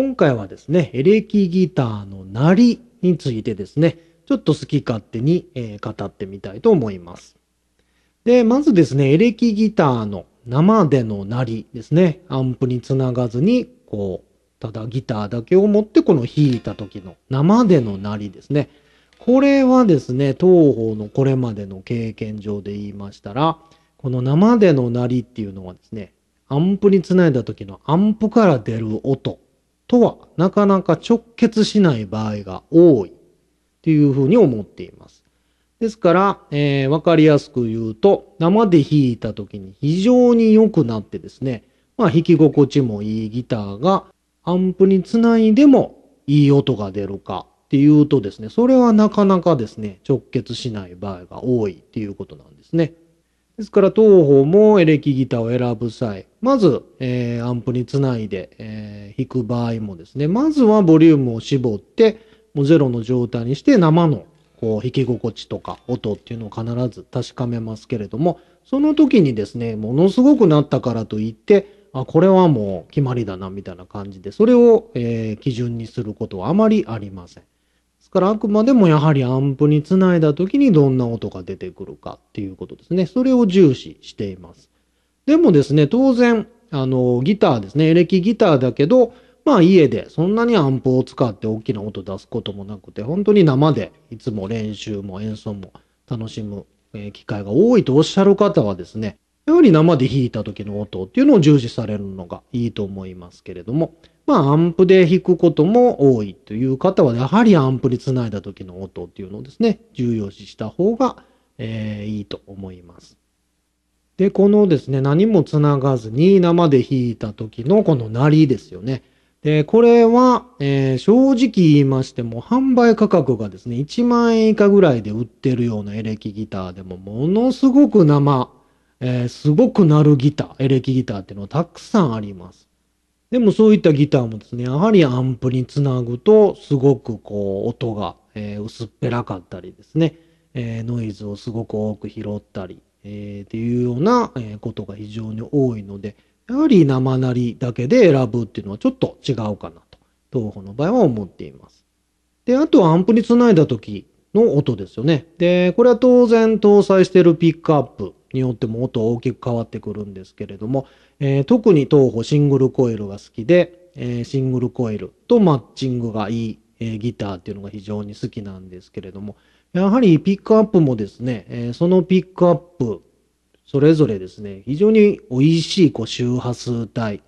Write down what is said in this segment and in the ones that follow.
今回はですね、エレキギターのなりについてですね、ちょっと好き勝手に、えー、語ってみたいと思います。で、まずですね、エレキギターの生でのなりですね、アンプにつながずに、こう、ただギターだけを持ってこの弾いた時の生でのなりですね。これはですね、当方のこれまでの経験上で言いましたら、この生でのなりっていうのはですね、アンプにつないだ時のアンプから出る音とはなかなか直結しない場合が多いっていうふうに思っています。ですから、えー、わかりやすく言うと、生で弾いた時に非常に良くなってですね、まあ弾き心地もいいギターがアンプにつないでもいい音が出るかっていうとですね、それはなかなかですね、直結しない場合が多いっていうことなんですね。ですから当方もエレキギターを選ぶ際、まず、えー、アンプにつないで、えー、弾く場合もですね、まずはボリュームを絞って、もうゼロの状態にして生のこう弾き心地とか音っていうのを必ず確かめますけれども、その時にですね、ものすごくなったからといって、あ、これはもう決まりだなみたいな感じで、それを、えー、基準にすることはあまりありません。ですから、あくまでもやはりアンプにつないだ時にどんな音が出てくるかっていうことですね。それを重視しています。でもですね、当然、あの、ギターですね、エレキギターだけど、まあ家でそんなにアンプを使って大きな音出すこともなくて、本当に生でいつも練習も演奏も楽しむ機会が多いとおっしゃる方はですね、やはり生で弾いた時の音っていうのを重視されるのがいいと思いますけれども、まあ、アンプで弾くことも多いという方は、やはりアンプにつないだ時の音っていうのをですね、重要視した方が、えー、いいと思います。で、このですね、何もつながずに生で弾いた時のこの鳴りですよね。で、これは、えー、正直言いましても、販売価格がですね、1万円以下ぐらいで売ってるようなエレキギターでも、ものすごく生、えー、すごく鳴るギター、エレキギターっていうのはたくさんあります。でもそういったギターもですね、やはりアンプにつなぐと、すごくこう、音が、えー、薄っぺらかったりですね、えー、ノイズをすごく多く拾ったり、えー、っていうようなことが非常に多いので、やはり生なりだけで選ぶっていうのはちょっと違うかなと、東方の場合は思っています。で、あとはアンプにつないだ時の音ですよね。で、これは当然搭載しているピックアップによっても音大きく変わってくるんですけれども、えー、特に東方シングルコイルが好きで、えー、シングルコイルとマッチングがいい、えー、ギターっていうのが非常に好きなんですけれども、やはりピックアップもですね、えそのピックアップ、それぞれですね、非常に美味しいこう周波数帯、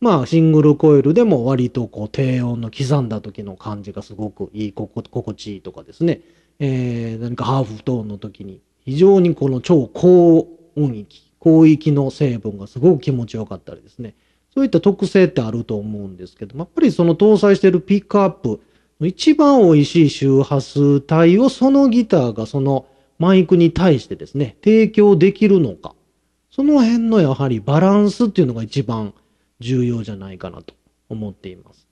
まあ、シングルコイルでも割とこう低音の刻んだ時の感じがすごくいい、心地いいとかですね、えー、何かハーフトーンの時に非常にこの超高音域、広域の成分がすごく気持ちよかったりですね。そういった特性ってあると思うんですけども、やっぱりその搭載しているピックアップ、一番美味しい周波数帯をそのギターがそのマイクに対してですね、提供できるのか。その辺のやはりバランスっていうのが一番重要じゃないかなと思っています。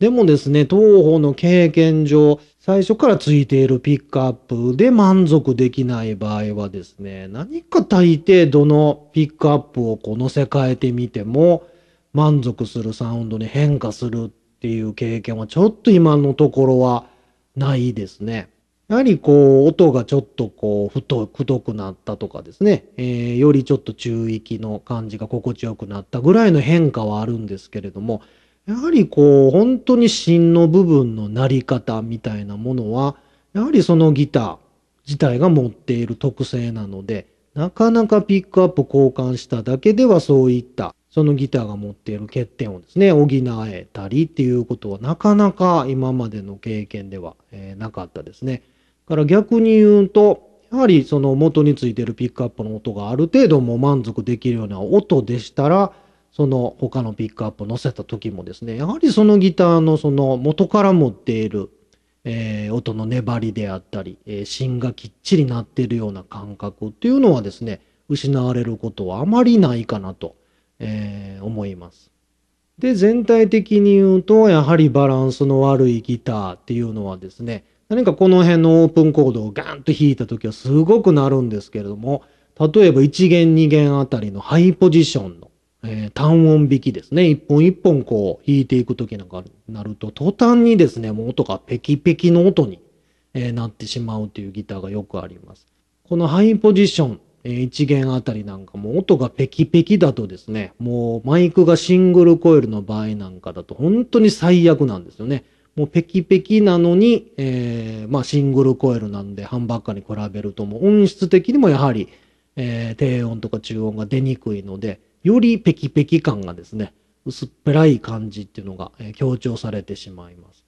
でもですね、当方の経験上、最初からついているピックアップで満足できない場合はですね、何か大抵どのピックアップをこう乗せ替えてみても、満足するサウンドに変化するっていう経験はちょっと今のところはないですね。やはりこう、音がちょっとこう、太く、太くなったとかですね、えー、よりちょっと中域の感じが心地よくなったぐらいの変化はあるんですけれども、やはりこう、本当に芯の部分のなり方みたいなものは、やはりそのギター自体が持っている特性なので、なかなかピックアップ交換しただけではそういった、そのギターが持っている欠点をですね、補えたりっていうことはなかなか今までの経験では、えなかったですね。から逆に言うと、やはりその元についてるピックアップの音がある程度も満足できるような音でしたら、その他のピックアップを載せた時もですね、やはりそのギターのその元から持っている、えー、音の粘りであったり、えー、芯がきっちりなっているような感覚っていうのはですね、失われることはあまりないかなと、えー、思います。で、全体的に言うと、やはりバランスの悪いギターっていうのはですね、何かこの辺のオープンコードをガンと弾いた時はすごくなるんですけれども、例えば1弦2弦あたりのハイポジションのえー、単音弾きですね。一本一本こう弾いていくときなんかなると、途端にですね、もう音がペキペキの音に、えー、なってしまうというギターがよくあります。このハイポジション、えー、1弦あたりなんかも音がペキペキだとですね、もうマイクがシングルコイルの場合なんかだと本当に最悪なんですよね。もうペキペキなのに、えー、まあシングルコイルなんでハンバッカーに比べるともう音質的にもやはり、えー、低音とか中音が出にくいので、よりペキペキ感がですね、薄っぺらい感じっていうのが、え強調されてしまいます。で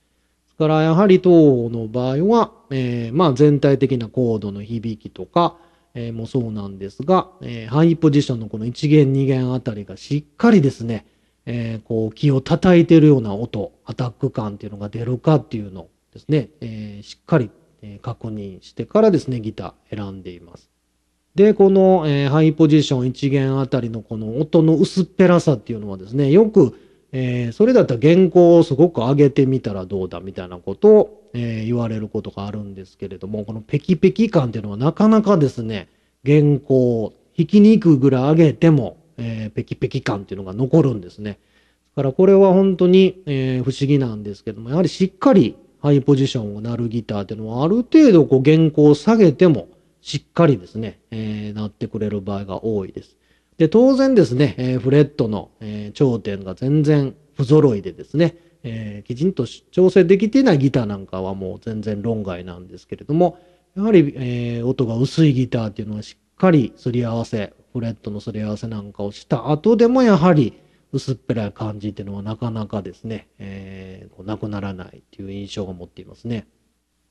すから、やはり当の場合は、えー、まあ、全体的なコードの響きとか、えー、もそうなんですが、えー、ハイポジションのこの1弦2弦あたりがしっかりですね、えこう気を叩いてるような音、アタック感っていうのが出るかっていうのをですね、えしっかり確認してからですね、ギター選んでいます。で、この、えー、ハイポジション1弦あたりのこの音の薄っぺらさっていうのはですね、よく、えー、それだったら原稿をすごく上げてみたらどうだみたいなことを、えー、言われることがあるんですけれども、このペキペキ感っていうのはなかなかですね、原稿を弾きに行くぐらい上げても、えー、ペキペキ感っていうのが残るんですね。だからこれは本当に、えー、不思議なんですけども、やはりしっかりハイポジションを鳴るギターっていうのはある程度こう原稿を下げても、しっかりですね、えー、なってくれる場合が多いです。で、当然ですね、えー、フレットの、えー、頂点が全然不揃いでですね、えー、きちんと調整できていないギターなんかはもう全然論外なんですけれども、やはり、えー、音が薄いギターっていうのはしっかりすり合わせ、フレットのすり合わせなんかをした後でもやはり薄っぺらい感じっていうのはなかなかですね、えー、こうなくならないっていう印象を持っていますね。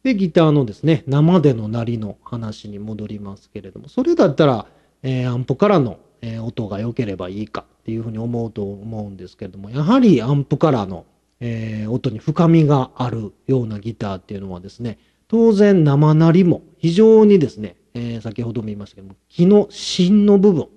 で、ギターのですね、生でのなりの話に戻りますけれども、それだったら、えー、アンプからの、えー、音が良ければいいかっていうふうに思うと思うんですけれども、やはりアンプからの、えー、音に深みがあるようなギターっていうのはですね、当然生なりも非常にですね、えー、先ほども言いましたけども、木の芯の部分、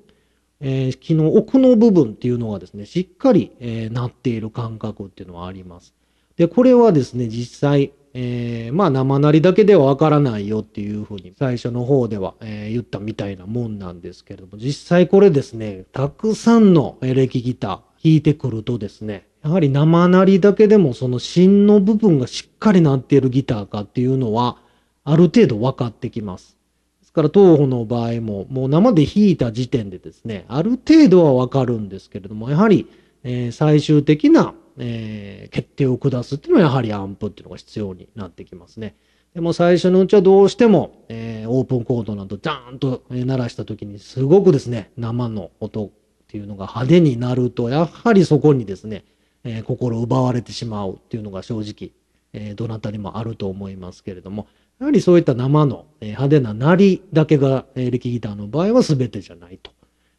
えー、木の奥の部分っていうのがですね、しっかり、えー、なっている感覚っていうのはあります。で、これはですね、実際、えー、まあ生なりだけではわからないよっていうふうに最初の方では、えー、言ったみたいなもんなんですけれども、実際これですね、たくさんのエレキギター弾いてくるとですね、やはり生なりだけでもその芯の部分がしっかりなっているギターかっていうのはある程度分かってきます。ですから東方の場合ももう生で弾いた時点でですね、ある程度は分かるんですけれども、やはり、えー、最終的なえー、決定を下すっていうのはやはりアンプっていうのが必要になってきますね。でも最初のうちはどうしても、えー、オープンコードなどャーンと鳴らした時にすごくですね、生の音っていうのが派手になると、やはりそこにですね、えー、心奪われてしまうっていうのが正直、えー、どなたにもあると思いますけれども、やはりそういった生の、え派手な鳴りだけが、えー、力ギターの場合は全てじゃないと、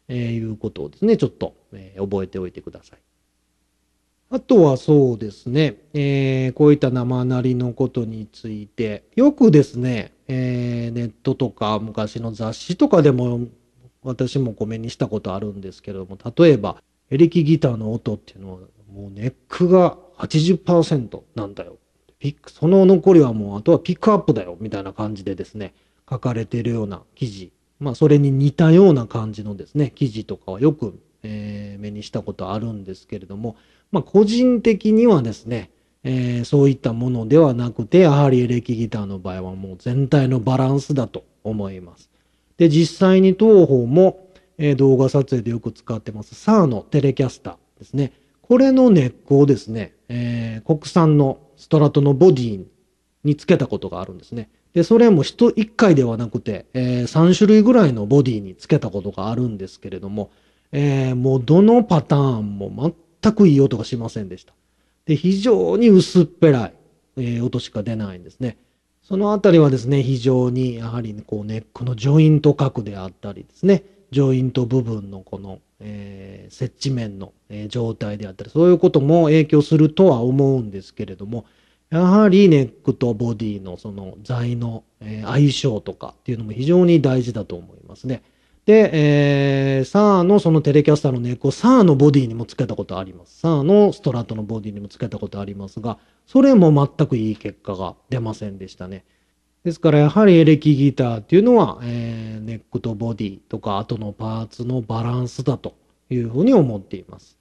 えいうことをですね、ちょっと、え覚えておいてください。あとはそうですね、えー、こういった生なりのことについて、よくですね、えー、ネットとか昔の雑誌とかでも私もごにしたことあるんですけれども、例えばエレキギターの音っていうのはもうネックが80%なんだよ。ピック、その残りはもうあとはピックアップだよみたいな感じでですね、書かれているような記事。まあそれに似たような感じのですね、記事とかはよく、えー、目にしたことあるんですけれども、まあ、個人的にはですね、えー、そういったものではなくて、やはりエレキギターの場合はもう全体のバランスだと思います。で、実際に当方も、えー、動画撮影でよく使ってます、サーのテレキャスターですね。これの根っこをですね、えー、国産のストラトのボディにつけたことがあるんですね。で、それも人1回ではなくて、え3種類ぐらいのボディにつけたことがあるんですけれども、えもうどのパターンも全くいい音がしませんでした。で、非常に薄っぺらい、えー、音しか出ないんですね。そのあたりはですね、非常にやはりこうネックのジョイント角であったりですね、ジョイント部分のこの、えー、接地面の、え状態であったり、そういうことも影響するとは思うんですけれども、やはりネックとボディのその材の、え相性とかっていうのも非常に大事だと思いますね。で、えー、サーのそのテレキャスターのネックをサーのボディにもつけたことあります。サーのストラトのボディにもつけたことありますが、それも全くいい結果が出ませんでしたね。ですからやはりエレキギターっていうのは、えー、ネックとボディとか後のパーツのバランスだというふうに思っています。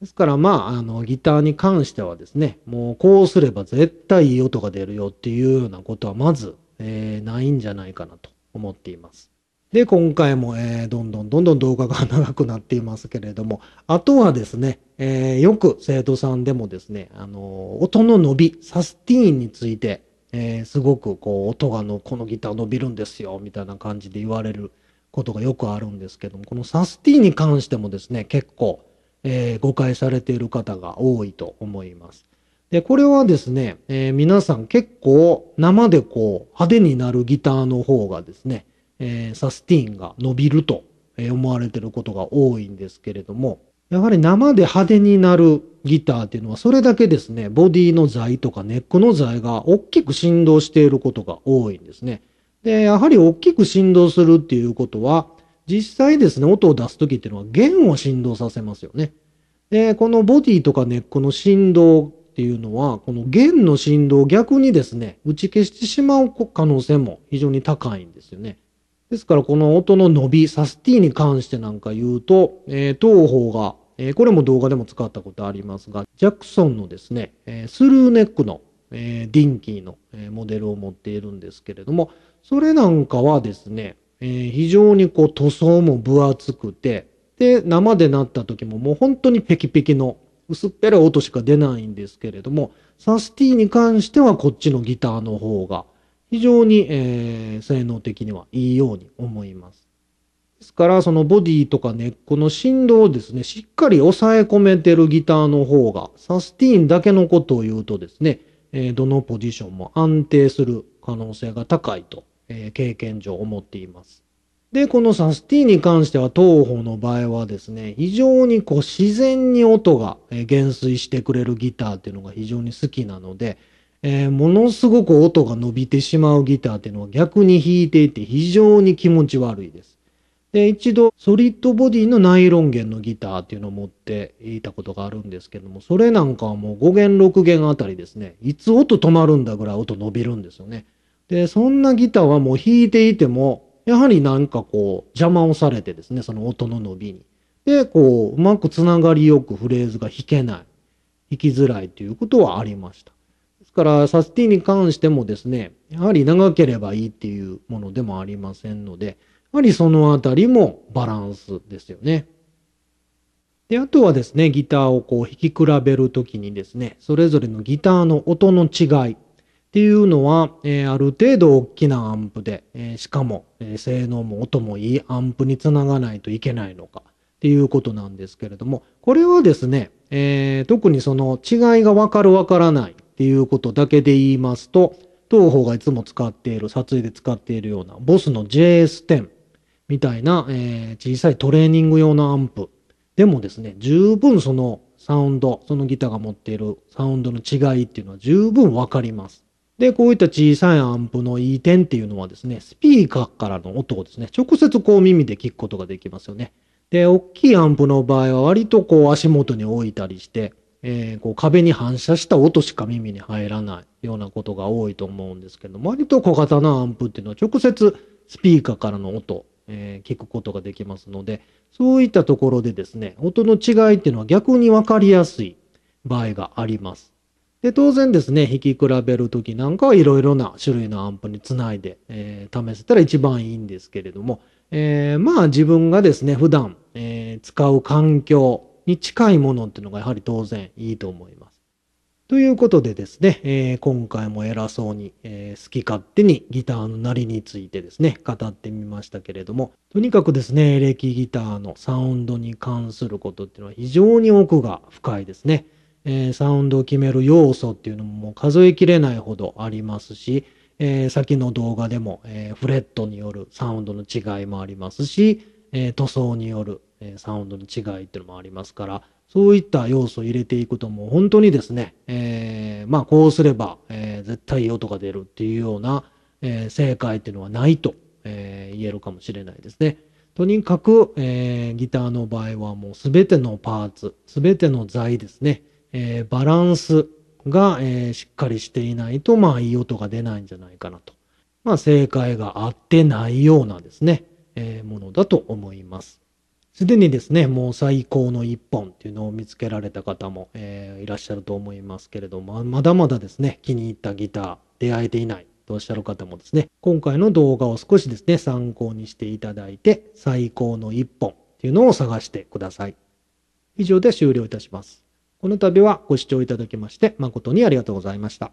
ですからまあ、あの、ギターに関してはですね、もうこうすれば絶対いい音が出るよっていうようなことはまず、えー、ないんじゃないかなと思っています。で、今回も、えー、どんどんどんどん動画が長くなっていますけれども、あとはですね、えー、よく生徒さんでもですね、あの音の伸び、サスティーンについて、えー、すごくこう、音がの、このギター伸びるんですよ、みたいな感じで言われることがよくあるんですけども、このサスティーンに関してもですね、結構、えー、誤解されている方が多いと思います。で、これはですね、え皆さん結構生でこう、派手になるギターの方がですね、えー、サスティンが伸びると思われてることが多いんですけれども、やはり生で派手になるギターっていうのはそれだけですね、ボディの材とかネックの材が大きく振動していることが多いんですね。で、やはり大きく振動するっていうことは、実際ですね、音を出すときっていうのは弦を振動させますよね。で、このボディとかネックの振動っていうのは、この弦の振動を逆にですね、打ち消してしまう可能性も非常に高いんですよね。ですからこの音の伸び、サスティに関してなんか言うと、えー、方が、えー、これも動画でも使ったことありますが、ジャクソンのですね、えー、スルーネックの、えー、ディンキーの、えー、モデルを持っているんですけれども、それなんかはですね、えー、非常にこう塗装も分厚くて、で、生でなった時ももう本当にペキペキの薄っぺらい音しか出ないんですけれども、サスティに関してはこっちのギターの方が、非常に、えー、性能的にはいいように思います。ですから、そのボディとかネックの振動をですね、しっかり抑え込めてるギターの方が、サスティーンだけのことを言うとですね、えどのポジションも安定する可能性が高いと、え経験上思っています。で、このサスティーンに関しては、当方の場合はですね、非常にこう自然に音が減衰してくれるギターっていうのが非常に好きなので、えー、ものすごく音が伸びてしまうギターっていうのは逆に弾いていて非常に気持ち悪いです。で、一度ソリッドボディのナイロン弦のギターっていうのを持っていたことがあるんですけども、それなんかはもう5弦6弦あたりですね、いつ音止まるんだぐらい音伸びるんですよね。で、そんなギターはもう弾いていても、やはりなんかこう邪魔をされてですね、その音の伸びに。で、こう、うまくつながりよくフレーズが弾けない、弾きづらいということはありました。から、サスティに関してもですね、やはり長ければいいっていうものでもありませんので、やはりそのあたりもバランスですよね。で、あとはですね、ギターをこう弾き比べるときにですね、それぞれのギターの音の違いっていうのは、えー、ある程度大きなアンプで、えー、しかも、えー、性能も音もいいアンプにつながないといけないのかっていうことなんですけれども、これはですね、え特にその違いがわかるわからないっていうことだけで言いますと、当方がいつも使っている、撮影で使っているような、ボスの JS10 みたいな、えー、小さいトレーニング用のアンプでもですね、十分そのサウンド、そのギターが持っているサウンドの違いっていうのは十分わかります。で、こういった小さいアンプのいい点っていうのはですね、スピーカーからの音をですね、直接こう耳で聞くことができますよね。で、大きいアンプの場合は割とこう足元に置いたりして、えー、こう壁に反射した音しか耳に入らないようなことが多いと思うんですけども、割と小型のアンプっていうのは直接スピーカーからの音、えー、聞くことができますので、そういったところでですね、音の違いっていうのは逆に分かりやすい場合があります。で、当然ですね、弾き比べるときなんかはいろいろな種類のアンプにつないで、えー、試せたら一番いいんですけれども、えまあ自分がですね、普段、え使う環境、に近いものっていうのがやはり当然いいと思います。ということでですね、えー、今回も偉そうに、えー、好き勝手にギターのなりについてですね、語ってみましたけれども、とにかくですね、エレキギターのサウンドに関することっていうのは非常に奥が深いですね。えー、サウンドを決める要素っていうのももう数えきれないほどありますし、えー、先の動画でも、えー、フレットによるサウンドの違いもありますし、え塗装によるえサウンドの違いっていうのもありますから、そういった要素を入れていくともう本当にですね、えー、まあこうすれば、えー、絶対いい音が出るっていうような、えー、正解っていうのはないと、え言えるかもしれないですね。とにかく、えギターの場合はもうすべてのパーツ、すべての材ですね、えバランスが、えしっかりしていないと、まあいい音が出ないんじゃないかなと。まあ正解が合ってないようなですね、えものだと思います。すでにですね、もう最高の一本っていうのを見つけられた方も、えー、いらっしゃると思いますけれども、まだまだですね、気に入ったギター、出会えていないとおっしゃる方もですね、今回の動画を少しですね、参考にしていただいて、最高の一本っていうのを探してください。以上で終了いたします。この度はご視聴いただきまして、誠にありがとうございました。